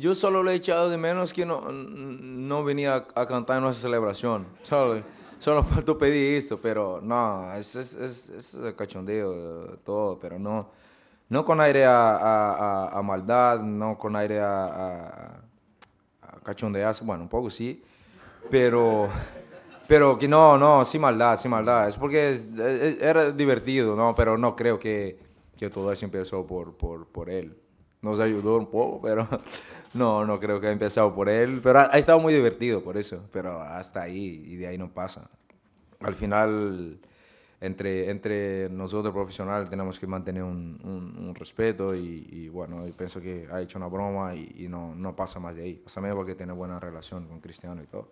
yo solo le he echado de menos que no, no venía a, cantar en nuestra celebración. Solo, solo faltó pedir esto, pero no, es, es, es, cachondeo todo, pero no, no con aire a, maldad, no con aire a, cachondearse, bueno, un poco sí, pero, pero que no, no, sin maldad, sin maldad. Es porque era divertido, ¿no? Pero no creo que, todo eso empezó por, por, por él nos ayudó un poco, pero no, no creo que haya empezado por él. Pero ha, estado muy divertido por eso, pero hasta ahí y de ahí no pasa. Al final, entre, entre nosotros profesionales tenemos que mantener un, respeto y, bueno, yo pienso que ha hecho una broma y, no, pasa más de ahí. Hasta o porque tiene buena relación con Cristiano y todo.